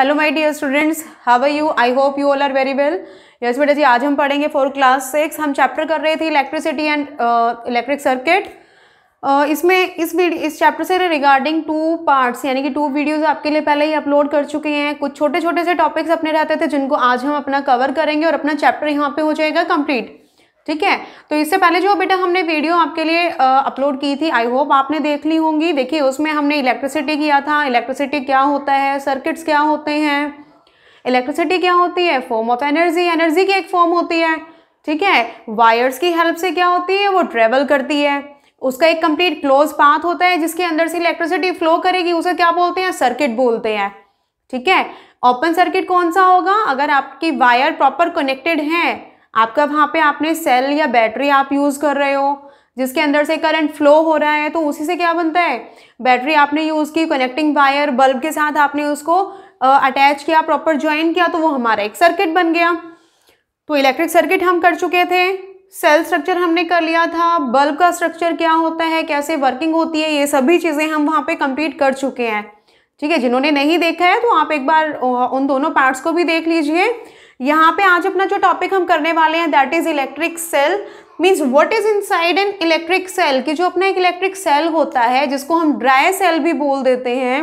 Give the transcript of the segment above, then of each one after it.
hello my dear students how are you I hope you all are very well yes बेटा जी आज हम पढ़ेंगे फॉर क्लास सिक्स हम चैप्टर कर रहे थे इलेक्ट्रिसिटी एंड इलेक्ट्रिक सर्किट इसमें इस इस चैप्टर से रिगार्डिंग टू पार्ट्स यानी कि टू वीडियोस आपके लिए पहले ही अपलोड कर चुके हैं कुछ छोटे छोटे से टॉपिक्स अपने रहते थे जिनको आज हम अपना कवर करेंगे और अपना चैप्टर यहाँ पर हो जाएगा कंप्लीट ठीक है तो इससे पहले जो बेटा हमने वीडियो आपके लिए अपलोड की थी आई होप आपने देख ली होंगी देखिए उसमें हमने इलेक्ट्रिसिटी किया था इलेक्ट्रिसिटी क्या होता है सर्किट्स क्या होते हैं इलेक्ट्रिसिटी क्या होती है फॉर्म ऑफ एनर्जी एनर्जी की एक फॉर्म होती है ठीक है वायर्स की हेल्प से क्या होती है वो ट्रेवल करती है उसका एक कंप्लीट क्लोज पाथ होता है जिसके अंदर से इलेक्ट्रिसिटी फ्लो करेगी उसे क्या बोलते हैं सर्किट बोलते हैं ठीक है ओपन सर्किट कौन सा होगा अगर आपकी वायर प्रॉपर कनेक्टेड है आपका वहाँ पे आपने सेल या बैटरी आप यूज़ कर रहे हो जिसके अंदर से करंट फ्लो हो रहा है तो उसी से क्या बनता है बैटरी आपने यूज़ की कनेक्टिंग वायर बल्ब के साथ आपने उसको अटैच किया प्रॉपर ज्वाइन किया तो वो हमारा एक सर्किट बन गया तो इलेक्ट्रिक सर्किट हम कर चुके थे सेल स्ट्रक्चर हमने कर लिया था बल्ब का स्ट्रक्चर क्या होता है कैसे वर्किंग होती है ये सभी चीज़ें हम वहाँ पे कंप्लीट कर चुके हैं ठीक है जिन्होंने नहीं देखा है तो आप एक बार उन दोनों पार्ट्स को भी देख लीजिए यहाँ पे आज अपना जो टॉपिक हम करने वाले हैं that is electric cell means what is side an electric cell कि जो अपना एक इलेक्ट्रिक सेल होता है जिसको हम ड्राई सेल भी बोल देते हैं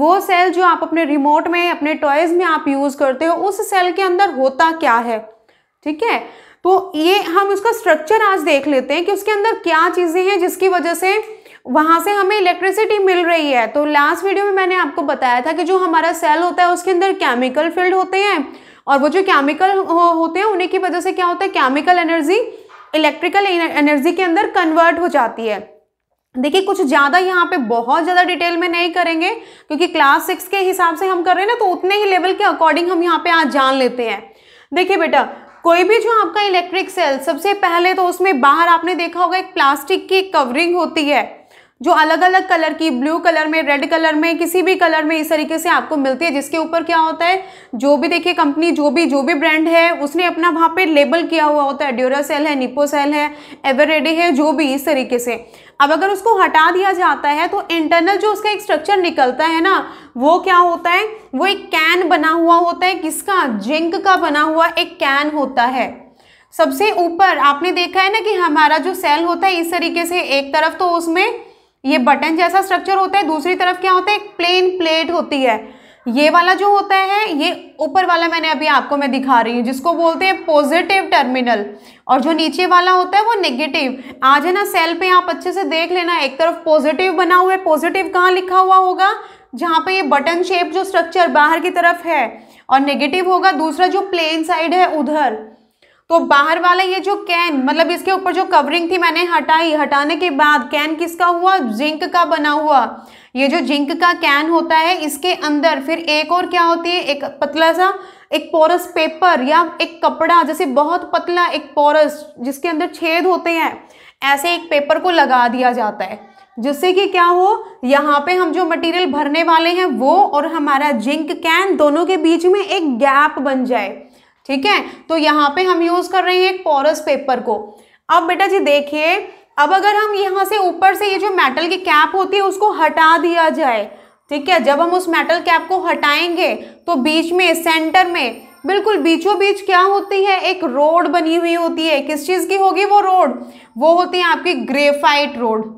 वो सेल जो आप अपने रिमोट में अपने टॉयज में आप यूज़ करते हो उस सेल के अंदर होता क्या है ठीक है तो ये हम उसका स्ट्रक्चर आज देख लेते हैं कि उसके अंदर क्या चीज़ें हैं जिसकी वजह से वहाँ से हमें इलेक्ट्रिसिटी मिल रही है तो लास्ट वीडियो में मैंने आपको बताया था कि जो हमारा सेल होता है उसके अंदर केमिकल फील्ड होते हैं और वो जो केमिकल हो, होते हैं उन्हीं की वजह से क्या होता है केमिकल एनर्जी इलेक्ट्रिकल एनर्जी के अंदर कन्वर्ट हो जाती है देखिए कुछ ज़्यादा यहाँ पे बहुत ज़्यादा डिटेल में नहीं करेंगे क्योंकि क्लास सिक्स के हिसाब से हम कर रहे हैं ना तो उतने ही लेवल के अकॉर्डिंग हम यहाँ पे आज जान लेते हैं देखिए बेटा कोई भी जो आपका इलेक्ट्रिक सेल सबसे पहले तो उसमें बाहर आपने देखा होगा एक प्लास्टिक की कवरिंग होती है जो अलग अलग कलर की ब्लू कलर में रेड कलर में किसी भी कलर में इस तरीके से आपको मिलती है जिसके ऊपर क्या होता है जो भी देखिए कंपनी जो भी जो भी ब्रांड है उसने अपना वहाँ पे लेबल किया हुआ होता है ड्यूरा सेल है निपो सेल है एवरेडी है जो भी इस तरीके से अब अगर उसको हटा दिया जाता है तो इंटरनल जो उसका एक स्ट्रक्चर निकलता है ना वो क्या होता है वो एक कैन बना हुआ होता है किसका जिंक का बना हुआ एक कैन होता है सबसे ऊपर आपने देखा है ना कि हमारा जो सेल होता है इस तरीके से एक तरफ तो उसमें ये बटन जैसा स्ट्रक्चर होता है दूसरी तरफ क्या होता है एक प्लेन प्लेट होती है ये वाला जो होता है ये ऊपर वाला मैंने अभी आपको मैं दिखा रही हूँ जिसको बोलते हैं पॉजिटिव टर्मिनल और जो नीचे वाला होता है वो नेगेटिव आज है ना सेल पे आप अच्छे से देख लेना एक तरफ पॉजिटिव बना हुआ है पॉजिटिव कहाँ लिखा हुआ होगा जहाँ पे ये बटन शेप जो स्ट्रक्चर बाहर की तरफ है और नेगेटिव होगा दूसरा जो प्लेन साइड है उधर तो बाहर वाला ये जो कैन मतलब इसके ऊपर जो कवरिंग थी मैंने हटाई हटाने के बाद कैन किसका हुआ जिंक का बना हुआ ये जो जिंक का कैन होता है इसके अंदर फिर एक और क्या होती है एक पतला सा एक पोरस पेपर या एक कपड़ा जैसे बहुत पतला एक पोरस जिसके अंदर छेद होते हैं ऐसे एक पेपर को लगा दिया जाता है जिससे कि क्या हो यहाँ पे हम जो मटेरियल भरने वाले हैं वो और हमारा जिंक कैन दोनों के बीच में एक गैप बन जाए ठीक है तो यहाँ पे हम यूज़ कर रहे हैं एक पोरस पेपर को अब बेटा जी देखिए अब अगर हम यहाँ से ऊपर से ये जो मेटल की कैप होती है उसको हटा दिया जाए ठीक है जब हम उस मेटल कैप को हटाएंगे तो बीच में सेंटर में बिल्कुल बीचों बीच क्या होती है एक रोड बनी हुई होती है किस चीज़ की होगी वो रोड वो होती है आपकी ग्रेफाइट रोड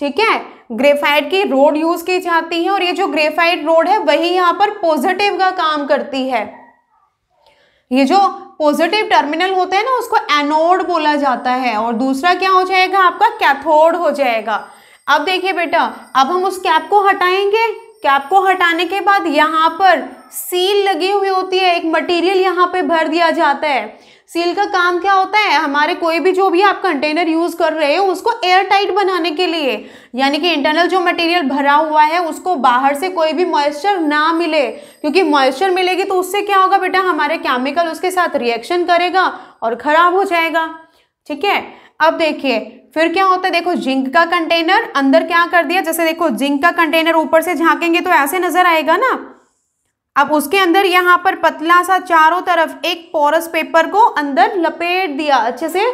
ठीक है ग्रेफाइट की रोड यूज़ की जाती है और ये जो ग्रेफाइट रोड है वही यहाँ पर पॉजिटिव का काम करती है ये जो पॉजिटिव टर्मिनल होते हैं ना उसको एनोड बोला जाता है और दूसरा क्या हो जाएगा आपका कैथोड हो जाएगा अब देखिए बेटा अब हम उस कैप को हटाएंगे कैप को हटाने के बाद यहाँ पर सील लगी हुई होती है एक मटेरियल यहाँ पे भर दिया जाता है सील का काम क्या होता है हमारे कोई भी जो भी आप कंटेनर यूज कर रहे हो उसको एयर टाइट बनाने के लिए यानी कि इंटरनल जो मटेरियल भरा हुआ है उसको बाहर से कोई भी मॉइस्चर ना मिले क्योंकि मॉइस्चर मिलेगी तो उससे क्या होगा बेटा हमारे केमिकल उसके साथ रिएक्शन करेगा और खराब हो जाएगा ठीक है अब देखिए फिर क्या होता है देखो जिंक का कंटेनर अंदर क्या कर दिया जैसे देखो जिंक का कंटेनर ऊपर से झांकेंगे तो ऐसे नजर आएगा ना अब उसके अंदर यहाँ पर पतला सा चारों तरफ एक पोरस पेपर को अंदर लपेट दिया अच्छे से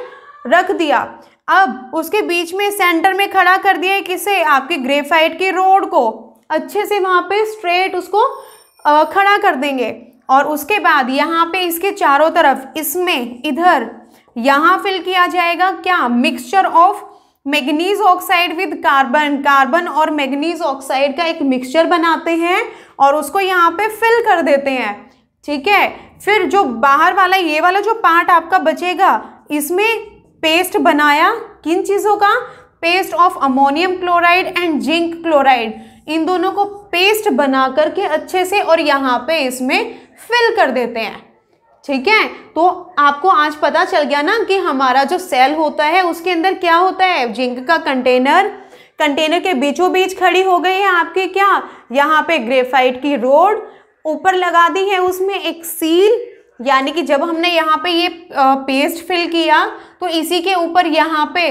रख दिया अब उसके बीच में सेंटर में खड़ा कर दिया किसे आपके ग्रेफाइट के रोड को अच्छे से वहाँ पे स्ट्रेट उसको खड़ा कर देंगे और उसके बाद यहाँ पे इसके चारों तरफ इसमें इधर यहाँ फिल किया जाएगा क्या mixture of manganese oxide with carbon carbon और मैग्नीज ऑक्साइड का एक मिक्सचर बनाते हैं और उसको यहाँ पे फिल कर देते हैं ठीक है फिर जो बाहर वाला ये वाला जो पार्ट आपका बचेगा इसमें पेस्ट बनाया किन चीज़ों का paste of ammonium chloride and zinc chloride इन दोनों को पेस्ट बना करके अच्छे से और यहाँ पे इसमें फिल कर देते हैं ठीक है तो आपको आज पता चल गया ना कि हमारा जो सेल होता है उसके अंदर क्या होता है जिंक का कंटेनर कंटेनर के बीचों बीच खड़ी हो गई है आपके क्या यहाँ पे ग्रेफाइट की रोड ऊपर लगा दी है उसमें एक सील यानी कि जब हमने यहाँ पे ये पेस्ट फिल किया तो इसी के ऊपर यहाँ पे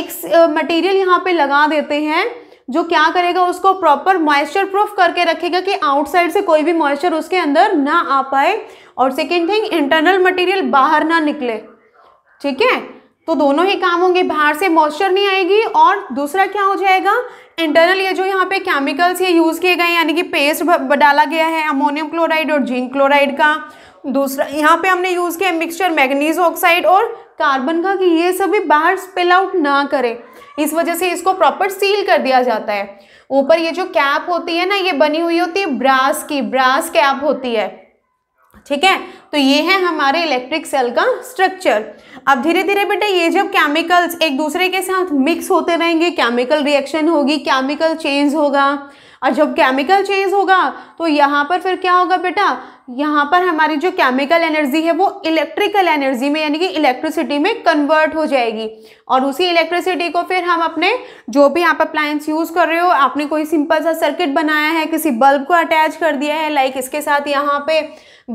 एक मटेरियल यहाँ पे लगा देते हैं जो क्या करेगा उसको प्रॉपर मॉइस्चर प्रूफ करके रखेगा कि आउटसाइड से कोई भी मॉइस्चर उसके अंदर ना आ पाए और सेकेंड थिंग इंटरनल मटेरियल बाहर ना निकले ठीक है तो दोनों ही काम होंगे बाहर से मॉइस्चर नहीं आएगी और दूसरा क्या हो जाएगा इंटरनल ये जो यहाँ पे केमिकल्स ये यूज़ किए गए यानी कि पेस्ट डाला गया है अमोनियम क्लोराइड और जिंक क्लोराइड का दूसरा यहाँ पे हमने यूज़ किया मिक्सचर मैग्नीज ऑक्साइड और कार्बन का कि ये सभी बाहर स्पिल आउट ना करें इस वजह से इसको प्रॉपर सील कर दिया जाता है ऊपर ये जो कैप होती है ना ये बनी हुई होती है ब्रास की ब्रास कैप होती है ठीक है तो ये है हमारे इलेक्ट्रिक सेल का स्ट्रक्चर अब धीरे धीरे बेटा ये जब केमिकल्स एक दूसरे के साथ मिक्स होते रहेंगे केमिकल रिएक्शन होगी केमिकल चेंज होगा और जब केमिकल चेंज होगा तो यहाँ पर फिर क्या होगा बेटा यहाँ पर हमारी जो केमिकल एनर्जी है वो इलेक्ट्रिकल एनर्जी में यानी कि इलेक्ट्रिसिटी में कन्वर्ट हो जाएगी और उसी इलेक्ट्रिसिटी को फिर हम अपने जो भी आप अप्लायंस यूज़ कर रहे हो आपने कोई सिंपल सा सर्किट बनाया है किसी बल्ब को अटैच कर दिया है लाइक इसके साथ यहाँ पे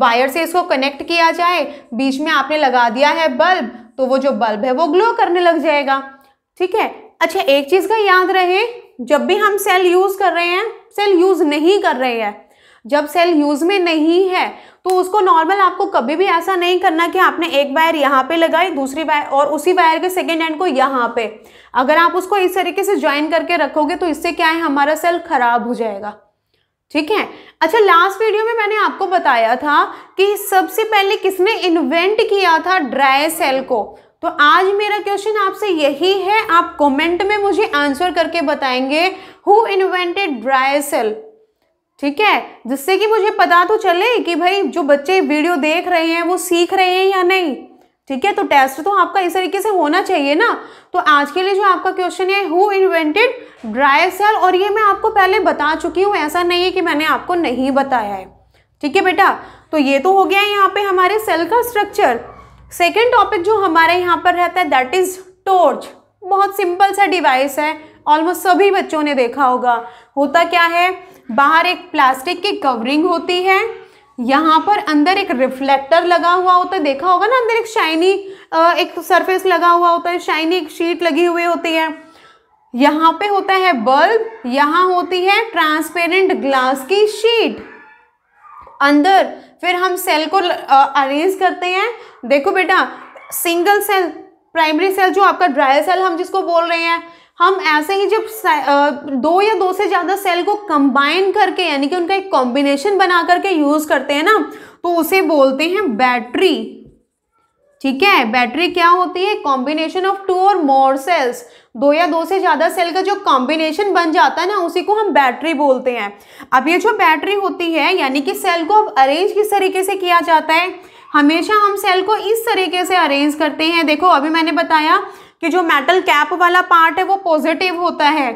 वायर से इसको कनेक्ट किया जाए बीच में आपने लगा दिया है बल्ब तो वो जो बल्ब है वो ग्लो करने लग जाएगा ठीक है अच्छा एक चीज़ का याद रहे जब भी हम सेल यूज़ कर रहे हैं सेल यूज़ नहीं कर रहे हैं जब सेल यूज में नहीं है तो उसको नॉर्मल आपको कभी भी ऐसा नहीं करना कि आपने एक वायर यहाँ पे लगाई दूसरी वायर और उसी वायर के सेकेंड एंड को यहाँ पे अगर आप उसको इस तरीके से ज्वाइन करके रखोगे तो इससे क्या है हमारा सेल खराब हो जाएगा ठीक है अच्छा लास्ट वीडियो में मैंने आपको बताया था कि सबसे पहले किसने इन्वेंट किया था ड्राई सेल को तो आज मेरा क्वेश्चन आपसे यही है आप कमेंट में मुझे आंसर करके बताएंगे हु इन्वेंटेड ड्राई सेल ठीक है जिससे कि मुझे पता तो चले कि भाई जो बच्चे वीडियो देख रहे हैं वो सीख रहे हैं या नहीं ठीक है तो टेस्ट तो आपका इस तरीके से होना चाहिए ना तो आज के लिए जो आपका क्वेश्चन है हु इन्वेंटेड ड्राई सेल और ये मैं आपको पहले बता चुकी हूँ ऐसा नहीं है कि मैंने आपको नहीं बताया है ठीक है बेटा तो ये तो हो गया यहाँ पे हमारे सेल का स्ट्रक्चर सेकेंड टॉपिक जो हमारे यहाँ पर रहता है दैट इज टॉर्च बहुत सिंपल सा डिवाइस है ऑलमोस्ट सभी बच्चों ने देखा होगा होता क्या है बाहर एक प्लास्टिक की कवरिंग होती है यहाँ पर अंदर एक रिफ्लेक्टर लगा हुआ होता है देखा होगा ना अंदर एक शाइनी एक सरफेस लगा हुआ होता है शाइनी एक शीट लगी हुई होती है यहाँ पे होता है बल्ब यहाँ होती है ट्रांसपेरेंट ग्लास की शीट अंदर फिर हम सेल को अरेंज करते हैं देखो बेटा सिंगल सेल प्राइमरी सेल जो आपका ड्राई सेल हम जिसको बोल रहे हैं हम ऐसे ही जब दो या दो से ज़्यादा सेल को कंबाइन करके यानी कि उनका एक कॉम्बिनेशन बना करके यूज़ करते हैं ना तो उसे बोलते हैं बैटरी ठीक है बैटरी क्या होती है कॉम्बिनेशन ऑफ टू और मोर सेल्स दो या दो से ज़्यादा सेल का जो कॉम्बिनेशन बन जाता है ना उसी को हम बैटरी बोलते हैं अब ये जो बैटरी होती है यानी कि सेल को अब अरेंज किस तरीके से किया जाता है हमेशा हम सेल को इस तरीके से अरेंज करते हैं देखो अभी मैंने बताया कि जो मेटल कैप वाला पार्ट है वो पॉजिटिव होता है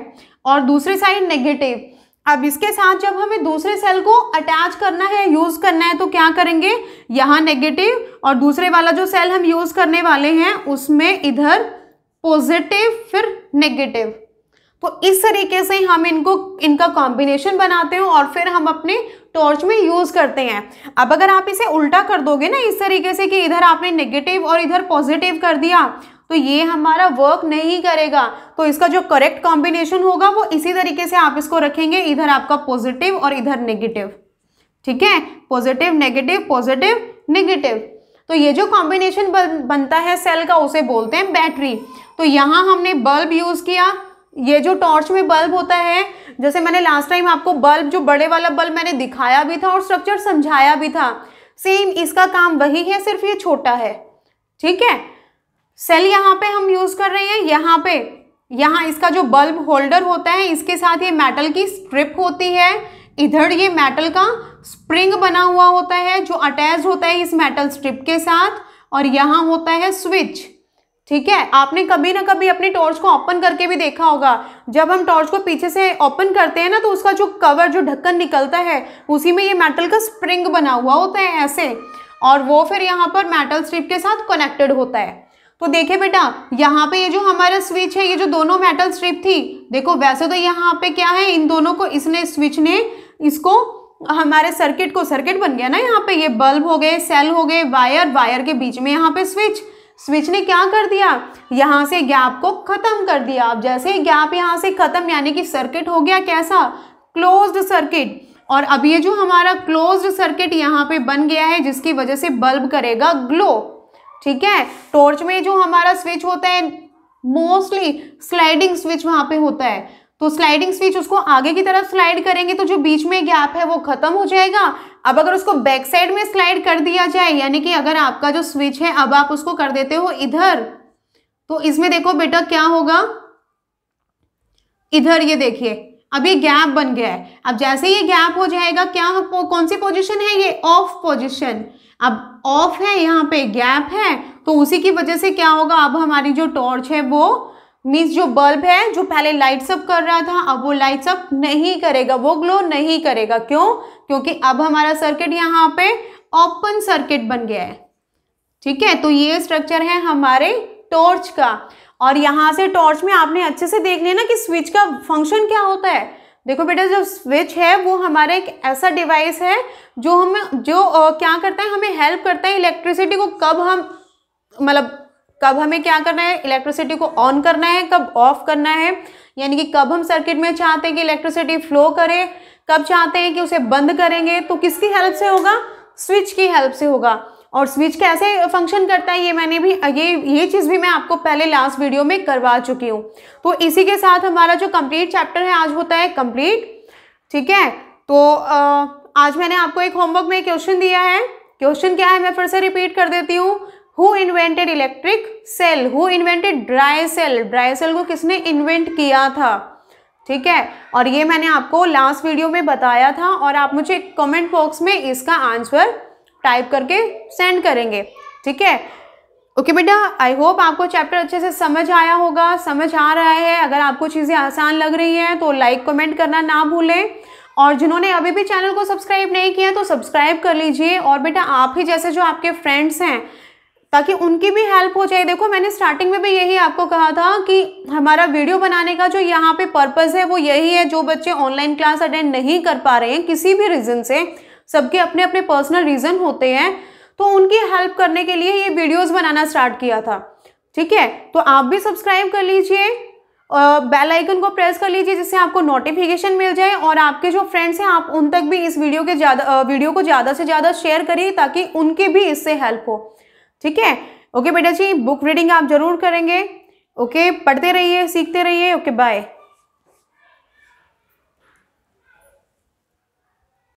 और दूसरी साइड नेगेटिव अब इसके साथ जब हमें दूसरे सेल को अटैच करना है यूज़ करना है तो क्या करेंगे यहाँ नेगेटिव और दूसरे वाला जो सेल हम यूज़ करने वाले हैं उसमें इधर पॉजिटिव फिर नेगेटिव तो इस तरीके से हम इनको इनका कॉम्बिनेशन बनाते हैं और फिर हम अपने टॉर्च में यूज़ करते हैं अब अगर आप इसे उल्टा कर दोगे ना इस तरीके से कि इधर आपने नेगेटिव और इधर पॉजिटिव कर दिया तो ये हमारा वर्क नहीं करेगा तो इसका जो करेक्ट कॉम्बिनेशन होगा वो इसी तरीके से आप इसको रखेंगे इधर आपका पॉजिटिव और इधर नेगेटिव ठीक है पॉजिटिव नेगेटिव पॉजिटिव नेगेटिव तो ये जो कॉम्बिनेशन बन, बनता है सेल का उसे बोलते हैं बैटरी तो यहाँ हमने बल्ब यूज़ किया ये जो टॉर्च में बल्ब होता है जैसे मैंने लास्ट टाइम आपको बल्ब जो बड़े वाला बल्ब मैंने दिखाया भी था और स्ट्रक्चर समझाया भी था सेम इसका काम वही है सिर्फ ये छोटा है ठीक है सेल यहाँ पे हम यूज कर रहे हैं यहाँ पे यहाँ इसका जो बल्ब होल्डर होता है इसके साथ ये मेटल की स्ट्रिप होती है इधर ये मेटल का स्प्रिंग बना हुआ होता है जो अटैच होता है इस मेटल स्ट्रिप के साथ और यहाँ होता है स्विच ठीक है आपने कभी ना कभी अपनी टॉर्च को ओपन करके भी देखा होगा जब हम टॉर्च को पीछे से ओपन करते हैं ना तो उसका जो कवर जो ढक्कन निकलता है उसी में ये मेटल का स्प्रिंग बना हुआ होता है ऐसे और वो फिर यहाँ पर मेटल स्ट्रिप के साथ कनेक्टेड होता है तो देखे बेटा यहाँ पे ये जो हमारा स्विच है ये जो दोनों मेटल स्ट्रिप थी देखो वैसे तो यहाँ पे क्या है इन दोनों को इसने स्विच ने इसको हमारे सर्किट को सर्किट बन गया ना यहाँ पे ये बल्ब हो गए सेल हो गए वायर वायर के बीच में यहाँ पे स्विच स्विच ने क्या कर दिया यहाँ से गैप को ख़त्म कर दिया अब जैसे गैप यहाँ से ख़त्म यानी कि सर्किट हो गया कैसा क्लोज्ड सर्किट और अब ये जो हमारा क्लोज्ड सर्किट यहाँ पे बन गया है जिसकी वजह से बल्ब करेगा ग्लो ठीक है टॉर्च में जो हमारा स्विच होता है मोस्टली स्लाइडिंग स्विच वहां पे होता है तो स्लाइडिंग स्विच उसको आगे की तरफ स्लाइड करेंगे तो जो बीच में गैप है वो खत्म हो जाएगा अब अगर उसको बैक साइड में स्लाइड कर दिया जाए यानी कि अगर आपका जो स्विच है अब आप उसको कर देते हो इधर तो इसमें देखो बेटा क्या होगा इधर ये देखिए अब ये गैप बन गया है अब जैसे ये गैप हो जाएगा क्या कौन सी पोजिशन है ये ऑफ पोजिशन अब ऑफ है यहाँ पे गैप है तो उसी की वजह से क्या होगा अब हमारी जो टॉर्च है वो मीन्स जो बल्ब है जो पहले लाइट्स अप कर रहा था अब वो लाइट्स अप नहीं करेगा वो ग्लो नहीं करेगा क्यों क्योंकि अब हमारा सर्किट यहाँ पे ओपन सर्किट बन गया है ठीक है तो ये स्ट्रक्चर है हमारे टॉर्च का और यहाँ से टॉर्च में आपने अच्छे से देख लिया ना कि स्विच का फंक्शन क्या होता है देखो बेटा जो स्विच है वो हमारा एक ऐसा डिवाइस है जो हमें जो आ, क्या करता है हमें हेल्प करता है इलेक्ट्रिसिटी को कब हम मतलब कब हमें क्या करना है इलेक्ट्रिसिटी को ऑन करना है कब ऑफ करना है यानी कि कब हम सर्किट में चाहते हैं कि इलेक्ट्रिसिटी फ्लो करे कब चाहते हैं कि उसे बंद करेंगे तो किसकी हेल्प से होगा स्विच की हेल्प से होगा और स्विच कैसे फंक्शन करता है ये मैंने भी ये ये चीज़ भी मैं आपको पहले लास्ट वीडियो में करवा चुकी हूँ तो इसी के साथ हमारा जो कंप्लीट चैप्टर है आज होता है कंप्लीट ठीक है तो आज मैंने आपको एक होमवर्क में क्वेश्चन दिया है क्वेश्चन क्या है मैं फिर से रिपीट कर देती हूँ who invented electric cell who invented dry cell dry cell को किसने इन्वेंट किया था ठीक है और ये मैंने आपको लास्ट वीडियो में बताया था और आप मुझे कमेंट बॉक्स में इसका आंसर टाइप करके सेंड करेंगे ठीक है ओके बेटा आई होप आपको चैप्टर अच्छे से समझ आया होगा समझ आ रहा है अगर आपको चीज़ें आसान लग रही हैं तो लाइक कमेंट करना ना भूलें और जिन्होंने अभी भी चैनल को सब्सक्राइब नहीं किया तो सब्सक्राइब कर लीजिए और बेटा आप ही जैसे जो आपके फ्रेंड्स हैं ताकि उनकी भी हेल्प हो जाए देखो मैंने स्टार्टिंग में भी यही आपको कहा था कि हमारा वीडियो बनाने का जो यहाँ पे पर्पस है वो यही है जो बच्चे ऑनलाइन क्लास अटेंड नहीं कर पा रहे हैं किसी भी रीज़न से सबके अपने अपने पर्सनल रीज़न होते हैं तो उनकी हेल्प करने के लिए ये वीडियोस बनाना स्टार्ट किया था ठीक है तो आप भी सब्सक्राइब कर लीजिए बेल आइकन को प्रेस कर लीजिए जिससे आपको नोटिफिकेशन मिल जाए और आपके जो फ्रेंड्स हैं आप उन तक भी इस वीडियो के ज़्यादा वीडियो को ज़्यादा से ज़्यादा शेयर करिए ताकि उनकी भी इससे हेल्प हो ठीक है ओके बेटा जी बुक रीडिंग आप ज़रूर करेंगे ओके पढ़ते रहिए सीखते रहिए ओके बाय